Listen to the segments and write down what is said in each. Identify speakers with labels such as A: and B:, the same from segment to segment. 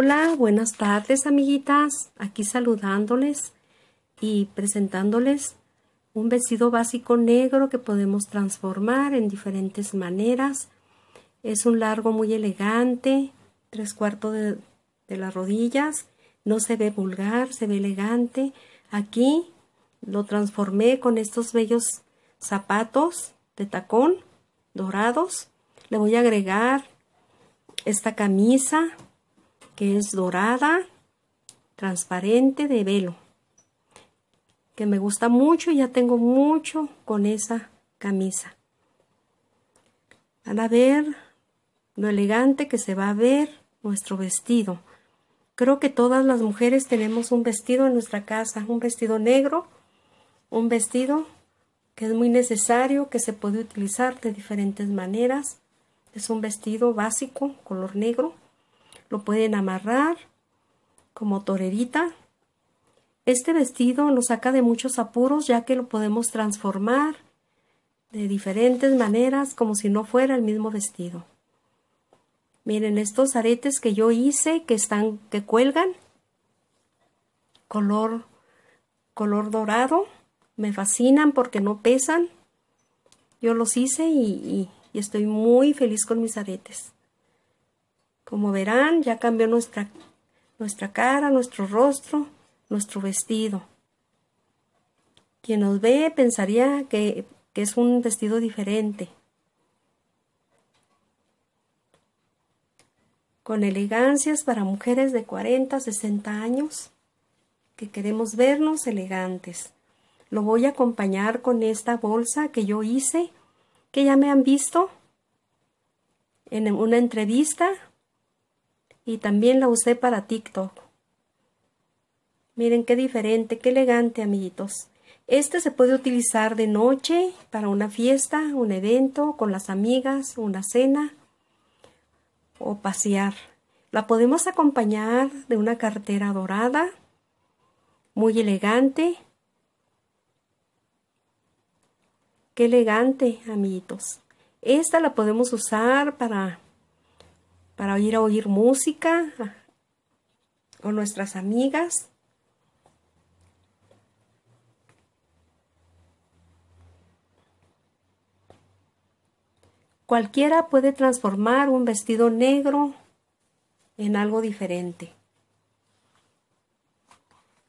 A: Hola, buenas tardes amiguitas, aquí saludándoles y presentándoles un vestido básico negro que podemos transformar en diferentes maneras. Es un largo muy elegante, tres cuartos de, las rodillas, no se ve vulgar, se ve elegante. Aquí lo transformé con estos bellos zapatos de tacón dorados. Le voy a agregar esta camisa que es dorada, transparente de velo. Que me gusta mucho, y ya tengo mucho con esa camisa. Van a ver lo elegante que se va a ver nuestro vestido. Creo que todas las mujeres tenemos un vestido en nuestra casa, un vestido negro, un vestido que es muy necesario, que se puede utilizar de diferentes maneras. Es un vestido básico, color negro lo pueden amarrar como torerita. Este vestido nos saca de muchos apuros ya que lo podemos transformar de diferentes maneras como si no fuera el mismo vestido. Miren estos aretes que yo hice que están que cuelgan color color dorado, me fascinan porque no pesan. Yo los hice y, y estoy muy feliz con mis aretes. Como verán, ya cambió nuestra, nuestra cara, nuestro rostro, nuestro vestido. Quien nos ve pensaría que, que es un vestido diferente. Con elegancias para mujeres de 40, 60 años que queremos vernos elegantes. Lo voy a acompañar con esta bolsa que yo hice, que ya me han visto en una entrevista y también la usé para TikTok. Miren qué diferente, qué elegante amiguitos. Este se puede utilizar de noche para una fiesta, un evento, con las amigas, una cena o pasear. La podemos acompañar de una cartera dorada, muy elegante. Qué elegante, amiguitos. Esta la podemos usar para para ir a oír música o nuestras amigas. Cualquiera puede transformar un vestido negro en algo diferente,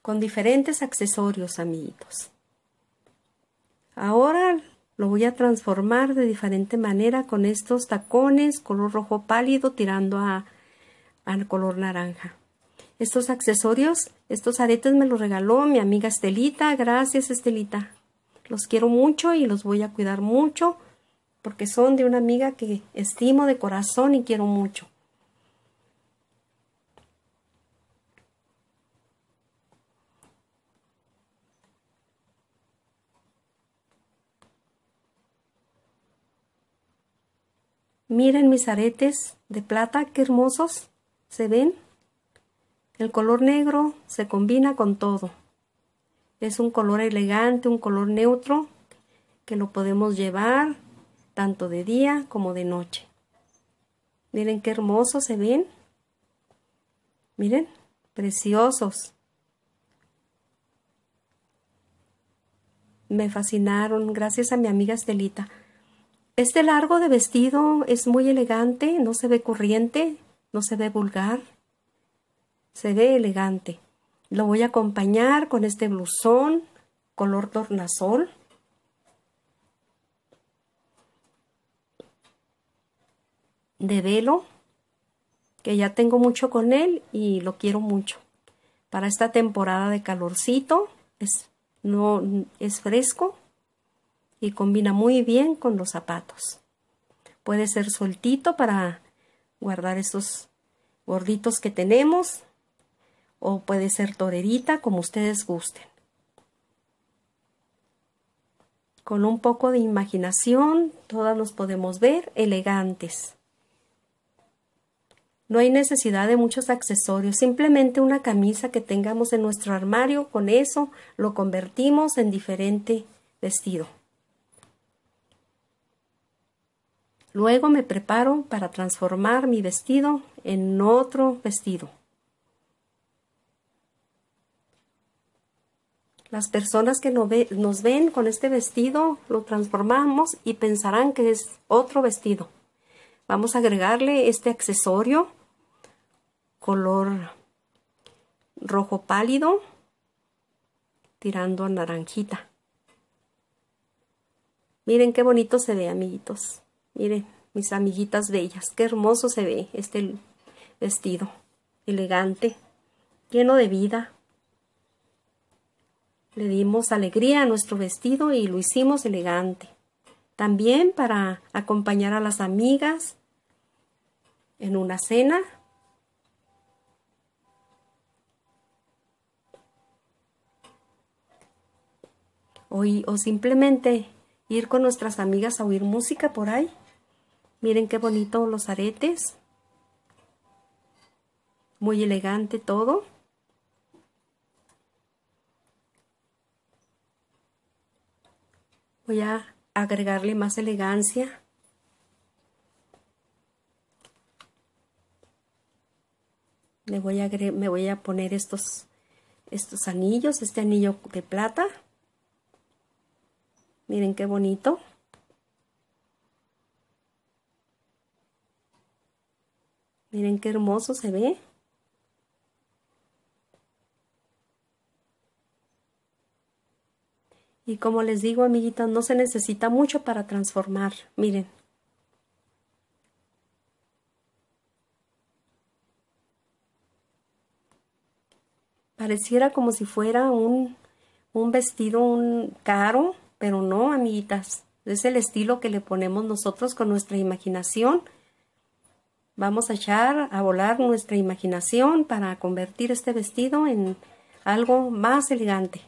A: con diferentes accesorios, amiguitos. Ahora lo voy a transformar de diferente manera con estos tacones color rojo pálido tirando a, al color naranja. Estos accesorios, estos aretes me los regaló mi amiga Estelita. Gracias Estelita. Los quiero mucho y los voy a cuidar mucho porque son de una amiga que estimo de corazón y quiero mucho. Miren mis aretes de plata, qué hermosos se ven. El color negro se combina con todo. Es un color elegante, un color neutro, que lo podemos llevar tanto de día como de noche. Miren qué hermosos se ven. Miren, preciosos. Me fascinaron, gracias a mi amiga Estelita. Este largo de vestido es muy elegante, no se ve corriente, no se ve vulgar, se ve elegante. Lo voy a acompañar con este blusón color tornasol. de velo que ya tengo mucho con él y lo quiero mucho para esta temporada de calorcito es no es fresco y combina muy bien con los zapatos. Puede ser soltito para guardar esos gorditos que tenemos o puede ser torerita como ustedes gusten. Con un poco de imaginación todas nos podemos ver elegantes. No hay necesidad de muchos accesorios, simplemente una camisa que tengamos en nuestro armario, con eso lo convertimos en diferente vestido. Luego me preparo para transformar mi vestido en otro vestido. Las personas que nos ven con este vestido lo transformamos y pensarán que es otro vestido. Vamos a agregarle este accesorio color rojo pálido tirando a naranjita. Miren qué bonito se ve, amiguitos. Miren, mis amiguitas bellas, qué hermoso se ve este vestido. Elegante, lleno de vida. Le dimos alegría a nuestro vestido y lo hicimos elegante. También para acompañar a las amigas en una cena. O, o simplemente ir con nuestras amigas a oír música por ahí. Miren qué bonito los aretes. Muy elegante todo. Voy a agregarle más elegancia. voy a me voy a poner estos, estos anillos, este anillo de plata. Miren qué bonito. Miren qué hermoso se ve. Y como les digo, amiguitas, no se necesita mucho para transformar. Miren. Pareciera como si fuera un, un vestido un caro, pero no, amiguitas. Es el estilo que le ponemos nosotros con nuestra imaginación. Vamos a echar a volar nuestra imaginación para convertir este vestido en algo más elegante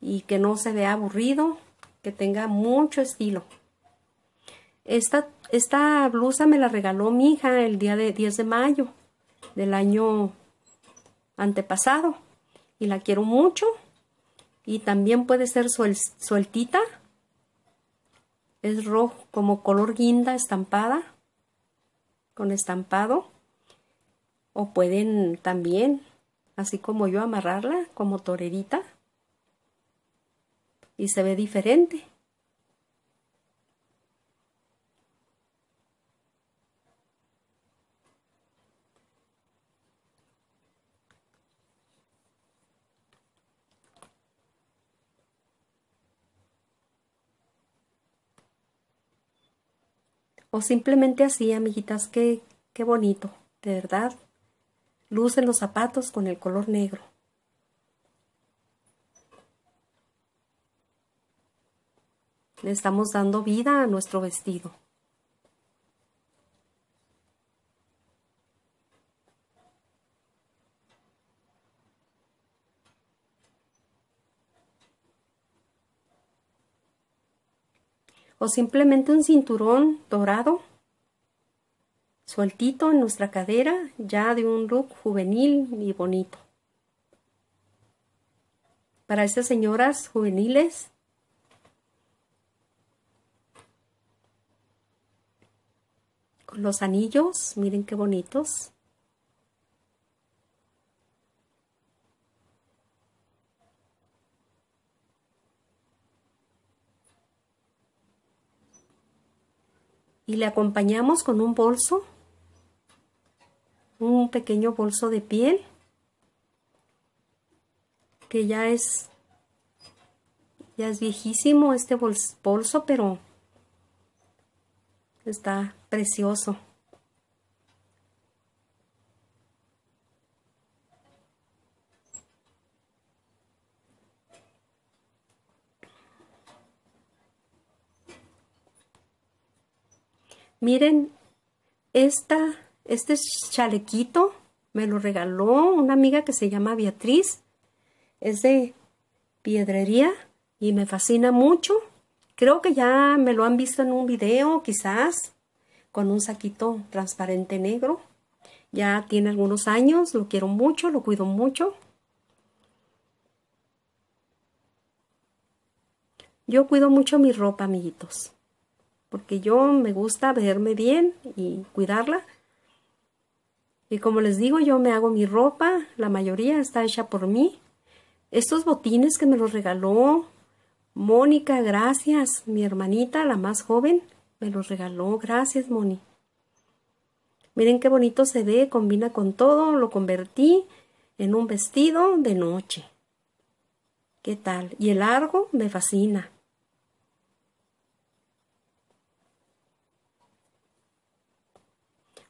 A: y que no se vea aburrido, que tenga mucho estilo. Esta, esta blusa me la regaló mi hija el día de 10 de mayo del año antepasado y la quiero mucho y también puede ser sueltita es rojo como color guinda estampada con estampado o pueden también, así como yo, amarrarla como torerita y se ve diferente. O simplemente así, amiguitas, qué, qué bonito, de verdad. Lucen los zapatos con el color negro. Le estamos dando vida a nuestro vestido. simplemente un cinturón dorado sueltito en nuestra cadera, ya de un look juvenil y bonito. Para estas señoras juveniles, con los anillos, miren qué bonitos. y le acompañamos con un bolso, un pequeño bolso de piel que ya es ya es viejísimo este bolso, pero está precioso. Miren, esta, este chalequito me lo regaló una amiga que se llama Beatriz. Es de piedrería y me fascina mucho. Creo que ya me lo han visto en un video, quizás, con un saquito transparente negro. Ya tiene algunos años, lo quiero mucho, lo cuido mucho. Yo cuido mucho mi ropa, amiguitos porque yo me gusta verme bien y cuidarla. Y como les digo, yo me hago mi ropa, la mayoría está hecha por mí. Estos botines que me los regaló Mónica, gracias, mi hermanita, la más joven, me los regaló, gracias Moni. Miren qué bonito se ve, combina con todo, lo convertí en un vestido de noche. ¿Qué tal? Y el largo me fascina.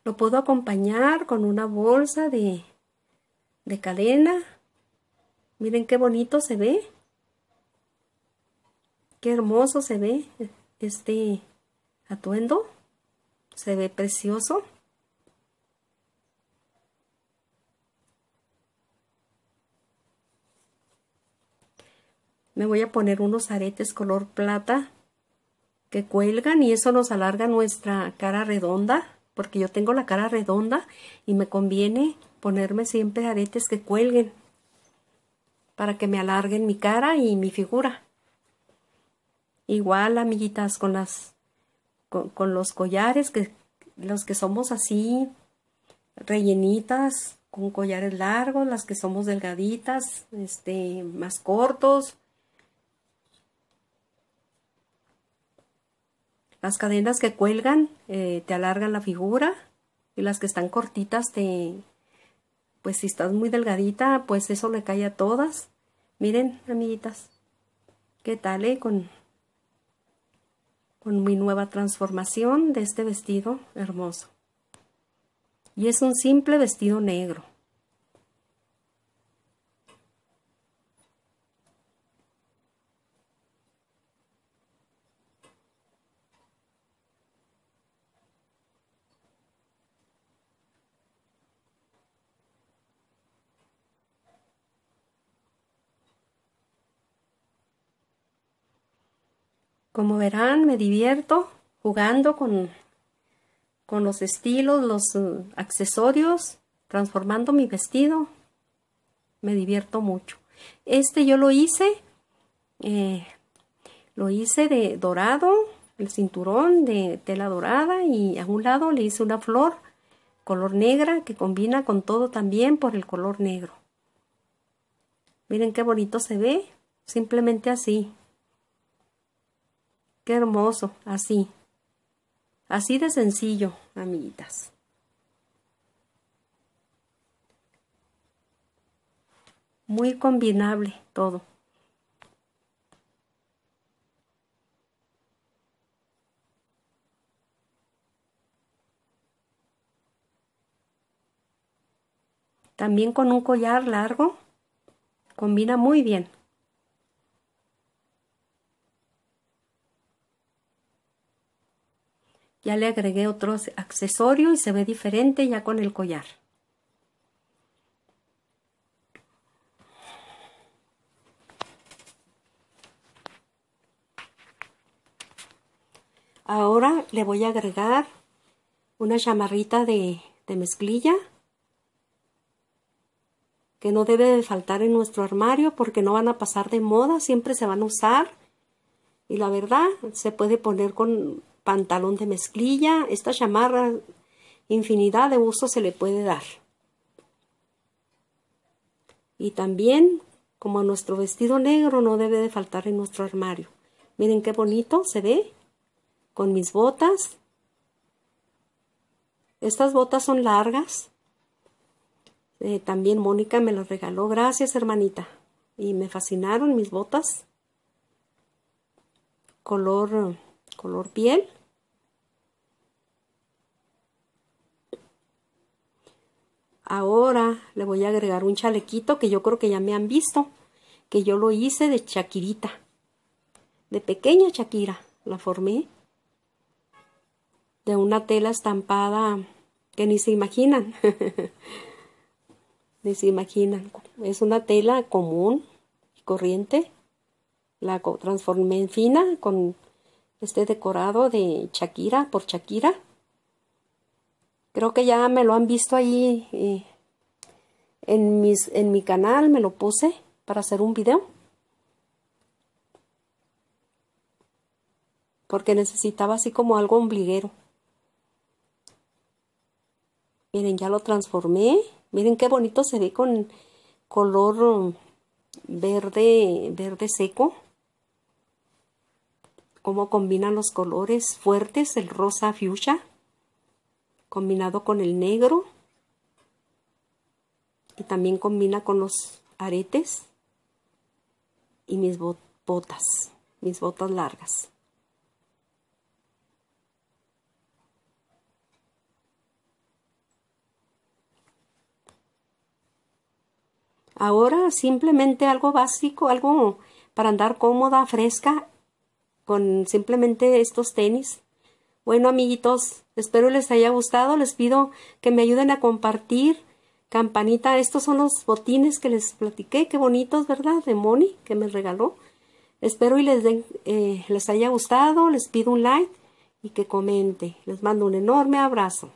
A: Lo puedo acompañar con una bolsa de, de cadena. Miren qué bonito se ve. Qué hermoso se ve este atuendo. Se ve precioso. me voy a poner unos aretes color plata que cuelgan y eso nos alarga nuestra cara redonda porque yo tengo la cara redonda y me conviene ponerme siempre aretes que cuelguen para que me alarguen mi cara y mi figura. Igual, amiguitas, con las con, los collares que los que somos así rellenitas con collares largos, las que somos delgaditas, este más cortos, Las cadenas que cuelgan eh, te alargan la figura y las que están cortitas te... Pues si estás muy delgadita, pues eso le cae a todas. Miren, amiguitas, qué tal, eh? Con, con mi nueva transformación de este vestido hermoso. Y es un simple vestido negro. Como verán, me divierto jugando con, con los estilos, los eh, accesorios, transformando mi vestido. Me divierto mucho. Este yo lo hice, eh, lo hice de dorado, el cinturón de tela dorada y a un lado le hice una flor color negra que combina con todo también por el color negro. Miren qué bonito se ve, simplemente así. Qué hermoso, así. Así de sencillo, amiguitas. Muy combinable todo. También con un collar largo combina muy bien. Ya le agregué otro accesorio y se ve diferente ya con el collar. Ahora le voy a agregar una chamarrita de, de mezclilla que no debe de faltar en nuestro armario porque no van a pasar de moda, siempre se van a usar y la verdad se puede poner con pantalón de mezclilla, esta chamarra, infinidad de usos se le puede dar. Y también, como nuestro vestido negro no debe de faltar en nuestro armario. Miren qué bonito se ve con mis botas. Estas botas son largas. Eh, también Mónica me las regaló. Gracias, hermanita. Y me fascinaron mis botas. Color, color piel. Ahora le voy a agregar un chalequito que yo creo que ya me han visto, que yo lo hice de chaquirita de pequeña Shakira, la formé de una tela estampada que ni se imaginan, ni se imaginan. Es una tela común y corriente, la transformé en fina con este decorado de Shakira por Shakira Creo que ya me lo han visto ahí eh, en, mi canal, me lo puse para hacer un video. Porque necesitaba así como algo ombliguero. Miren, ya lo transformé. Miren qué bonito se ve con color um, verde, verde seco. Cómo combinan los colores fuertes, el rosa fuchsia combinado con el negro y también combina con los aretes y mis botas, mis botas largas. Ahora simplemente algo básico, algo para andar cómoda, fresca, con simplemente estos tenis bueno, amiguitos, espero les haya gustado. Les pido que me ayuden a compartir. Campanita, estos son los botines que les platiqué. Qué bonitos, ¿verdad? De Moni, que me regaló. Espero y les, eh, les haya gustado. Les pido un like y que comente. Les mando un enorme abrazo.